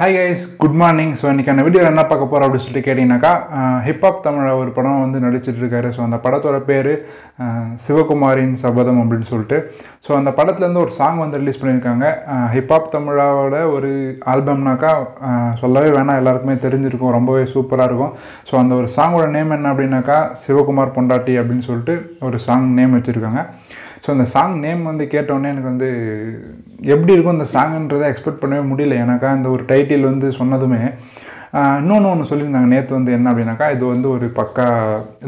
high guys good morning so இன்றைக்கான video என்ன பார்க்க போகிறோம் அப்படின்னு சொல்லிட்டு கேட்டிங்கனாக்கா ஹிப்ஹாப் தமிழ ஒரு படம் வந்து நடிச்சிட்ருக்காரு ஸோ அந்த படத்தோட பேர் சிவகுமாரின் சபதம் அப்படின்னு சொல்லிட்டு ஸோ அந்த படத்துலேருந்து ஒரு சாங் வந்து ரிலீஸ் பண்ணியிருக்காங்க ஹிப்ஹாப் தமிழாவோட ஒரு ஆல்பம்னாக்கா சொல்லவே வேணாம் எல்லாருக்குமே தெரிஞ்சிருக்கும் ரொம்பவே சூப்பராக இருக்கும் ஸோ அந்த ஒரு சாங்கோட நேம் என்ன அப்படின்னாக்கா சிவகுமார் பொண்டாட்டி அப்படின்னு சொல்லிட்டு ஒரு சாங் நேம் வச்சுருக்காங்க ஸோ அந்த சாங் நேம் வந்து கேட்டோன்னே எனக்கு வந்து எப்படி இருக்கும் அந்த சாங்குன்றதை எக்ஸ்பெக்ட் பண்ணவே முடியல ஏன்னாக்கா அந்த ஒரு டைட்டில் வந்து சொன்னதுமே இன்னொன்று ஒன்று சொல்லியிருந்தாங்க நேற்று வந்து என்ன அப்படின்னாக்கா இது வந்து ஒரு பக்கா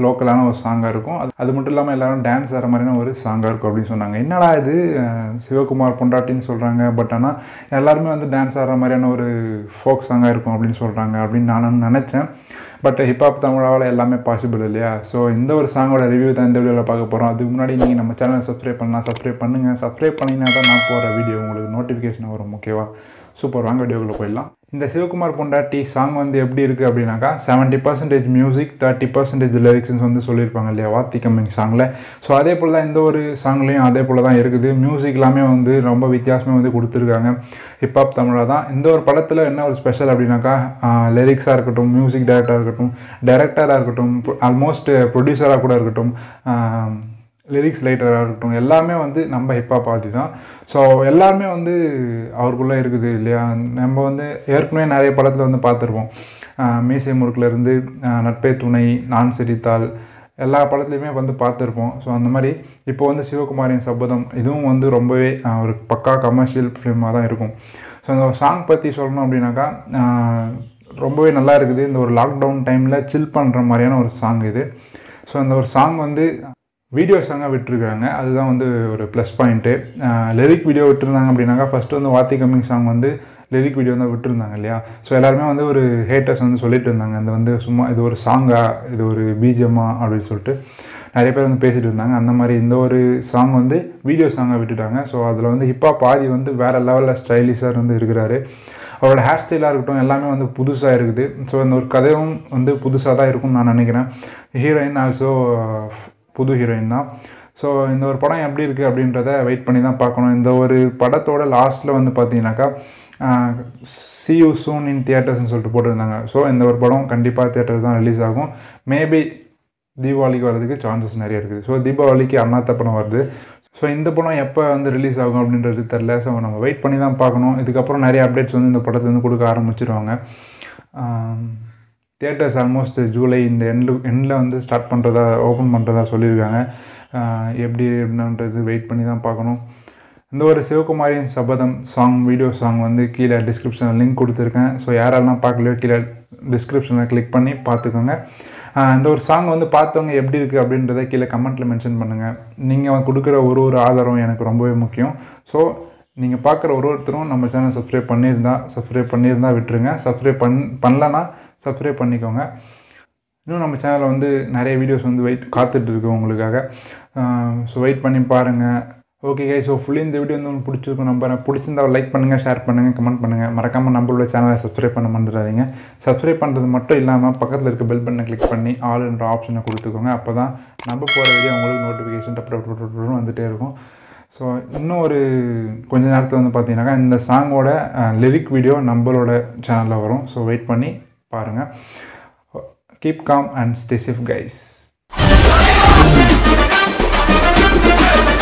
லோக்கலான ஒரு சாங்காக இருக்கும் அது அது மட்டும் இல்லாமல் எல்லோரும் டான்ஸ் ஆகிற மாதிரியான ஒரு சாங்காக இருக்கும் அப்படின்னு சொன்னாங்க என்னடா இது சிவகுமார் பொண்டாட்டின்னு சொல்கிறாங்க பட் ஆனால் எல்லாருமே வந்து டான்ஸ் ஆடுற மாதிரியான ஒரு ஃபோக் சாங்காக இருக்கும் அப்படின்னு சொல்கிறாங்க அப்படின்னு நானும் நினச்சேன் பட் ஹிப்ஹாப் தமிழாவில் எல்லாமே பாசிபிள் இல்லையா ஸோ இந்த ஒரு சாங்கோட ரிவ்யூ தான் இந்த வீடியோவில் பார்க்க போகிறோம் அதுக்கு முன்னாடி நீங்கள் நம்ம சேனலை சப்ஸ்கிரைப் பண்ணலாம் சப்ஸ்கிரைப் பண்ணுங்கள் சப்ஸ்கிரைப் பண்ணிங்கன்னா தான் நான் போகிற வீடியோ உங்களுக்கு நோட்டிஃபிகேஷன் வரும் ஓகேவா சூப்பர் வாங்க வீடியோக்குள்ள போயிடலாம் இந்த சிவகுமார் பொண்டாட்டி சாங் வந்து எப்படி இருக்குது அப்படின்னாக்கா seventy percentage music thirty percentage லிரிக்ஸ்னு வந்து சொல்லியிருப்பாங்க இல்லையா வாத்தி கம்மிங் சாங்கில் ஸோ அதே போல் தான் எந்த ஒரு சாங்லேயும் அதே போல் தான் இருக்குது மியூசிக் எல்லாமே வந்து ரொம்ப வித்தியாசமே வந்து கொடுத்துருக்காங்க ஹிப்ஹாப் தமிழாக தான் இந்த ஒரு படத்தில் என்ன ஒரு ஸ்பெஷல் அப்படின்னாக்கா லிரிக்ஸாக இருக்கட்டும் மியூசிக் டைரக்டராக இருக்கட்டும் டைரக்டராக இருக்கட்டும் ஆல்மோஸ்ட் ப்ரொடியூசராக கூட இருக்கட்டும் லிரிக்ஸ் ரைட்டராக இருக்கட்டும் எல்லாமே வந்து நம்ம ஹிப்ஹாப் ஆர்த்தி தான் ஸோ எல்லாருமே வந்து அவருக்குள்ளே இருக்குது இல்லையா நம்ம வந்து ஏற்கனவே நிறைய படத்தில் வந்து பார்த்துருப்போம் மீசை முறுக்கிலேருந்து நட்பே துணை நான் சிரித்தால் எல்லா படத்துலையுமே வந்து பார்த்துருப்போம் ஸோ அந்த மாதிரி இப்போ வந்து சிவகுமாரின் சபதம் இதுவும் வந்து ரொம்பவே ஒரு பக்கா கமர்ஷியல் ஃபிலிமாக தான் இருக்கும் ஸோ அந்த சாங் பற்றி சொல்லணும் அப்படின்னாக்கா ரொம்பவே நல்லா இருக்குது இந்த ஒரு லாக்டவுன் டைமில் சில் பண்ணுற மாதிரியான ஒரு சாங் இது ஸோ அந்த ஒரு சாங் வந்து வீடியோ சாங்காக விட்டுருக்காங்க அதுதான் வந்து ஒரு ப்ளஸ் பாயிண்ட்டு லிரிக் வீடியோ விட்டுருந்தாங்க அப்படின்னாக்கா ஃபஸ்ட்டு வந்து வாத்தி கம்மிங் சாங் வந்து லிரிக் வீடியோ தான் விட்டுருந்தாங்க இல்லையா ஸோ எல்லாருமே வந்து ஒரு ஹேட்டர்ஸ் வந்து சொல்லிட்டு இருந்தாங்க அது வந்து சும்மா இது ஒரு சாங்கா இது ஒரு பீஜமா அப்படின்னு சொல்லிட்டு நிறைய பேர் வந்து பேசிகிட்டு இருந்தாங்க அந்த மாதிரி இந்த ஒரு சாங் வந்து வீடியோ சாங்காக விட்டுட்டாங்க ஸோ அதில் வந்து ஹிப்பா பாதி வந்து வேறு லெவலில் ஸ்டைலிஷாக வந்து இருக்கிறாரு அவரோட ஹேர் ஸ்டைலாக இருக்கட்டும் எல்லாமே வந்து புதுசாக இருக்குது ஸோ அந்த ஒரு கதையும் வந்து புதுசாக தான் இருக்கும்னு நான் நினைக்கிறேன் ஹீரோயின் ஆல்சோ புது ஹீரோயின் தான் ஸோ இந்த ஒரு படம் எப்படி இருக்குது அப்படின்றத வெயிட் பண்ணி தான் பார்க்கணும் இந்த ஒரு படத்தோட லாஸ்ட்டில் வந்து பார்த்தீங்கன்னாக்கா சி யூ சூன் இன் தியேட்டர்ஸ்னு சொல்லிட்டு போட்டிருந்தாங்க ஸோ இந்த ஒரு படம் கண்டிப்பாக தியேட்டர் தான் ரிலீஸ் ஆகும் மேபி தீபாவளிக்கு வர்றதுக்கு சான்சஸ் நிறைய இருக்குது ஸோ தீபாவளிக்கு அண்ணாத்த படம் வருது ஸோ இந்த படம் எப்போ வந்து ரிலீஸ் ஆகும் அப்படின்றது தெரில ஸோ நம்ம வெயிட் பண்ணி தான் பார்க்கணும் இதுக்கப்புறம் நிறைய அப்டேட்ஸ் வந்து இந்த படத்துலேருந்து கொடுக்க ஆரம்பிச்சிருவாங்க தேட்டர்ஸ் ஆல்மோஸ்ட் ஜூலை இந்த எண்டில் எண்டில் வந்து ஸ்டார்ட் பண்ணுறதா ஓப்பன் பண்ணுறதா சொல்லியிருக்காங்க எப்படி என்னன்றது வெயிட் பண்ணி தான் பார்க்கணும் இந்த ஒரு சிவகுமாரியின் சபதம் சாங் வீடியோ சாங் வந்து கீழே டிஸ்கிரிப்ஷனில் லிங்க் கொடுத்துருக்கேன் ஸோ யாரெல்லாம் பார்க்கலையோ கீழே டிஸ்கிரிப்ஷனில் கிளிக் பண்ணி பார்த்துக்கோங்க இந்த ஒரு சாங் வந்து பார்த்தவங்க எப்படி இருக்குது அப்படின்றத கீழே கமெண்ட்டில் மென்ஷன் பண்ணுங்கள் நீங்கள் கொடுக்குற ஒரு ஒரு ஆதாரம் எனக்கு ரொம்பவே முக்கியம் ஸோ நீங்கள் பார்க்குற ஒரு ஒருத்தரும் நம்ம சேனல் சப்ஸ்கிரைப் பண்ணியிருந்தால் சப்ஸ்கிரைப் பண்ணியிருந்தால் விட்டுருங்க சப்ஸ்கிரைப் பண் பண்ணலன்னா சப்ஸ்கிரைப் பண்ணிக்கோங்க இன்னும் நம்ம சேனலில் வந்து நிறைய வீடியோஸ் வந்து வெயிட் காத்துட்டு உங்களுக்காக ஸோ வெயிட் பண்ணி பாருங்கள் ஓகே கை ஸோ ஃபுல்லி இந்த வீடியோ வந்து உங்களுக்கு பிடிச்சிருக்கும் நம்புறேன் பிடிச்சிருந்தா லைக் பண்ணுங்கள் ஷேர் பண்ணுங்கள் கமெண்ட் பண்ணுங்கள் மறக்காமல் நம்மளோட சேனலை சப்ஸ்கிரைப் பண்ண மறந்துடாதீங்க சப்ஸ்கிரைப் பண்ணுறது மட்டும் இல்லாமல் பக்கத்தில் இருக்க பெல் பட்டனை கிளிக் பண்ணி ஆல்ன்ற ஆப்ஷனை கொடுத்துக்கோங்க அப்போ தான் நம்ம போகிற வீடியோ உங்களுக்கு நோட்டிஃபிகேஷன் டப்பு வந்துகிட்டே இருக்கும் ஸோ இன்னும் ஒரு கொஞ்ச நேரத்தில் வந்து பார்த்தீங்கன்னாக்கா இந்த சாங்கோட லிரிக் வீடியோ நம்மளோட சேனலில் வரும் ஸோ வெயிட் பண்ணி பாருங்கள் keep calm and stay safe guys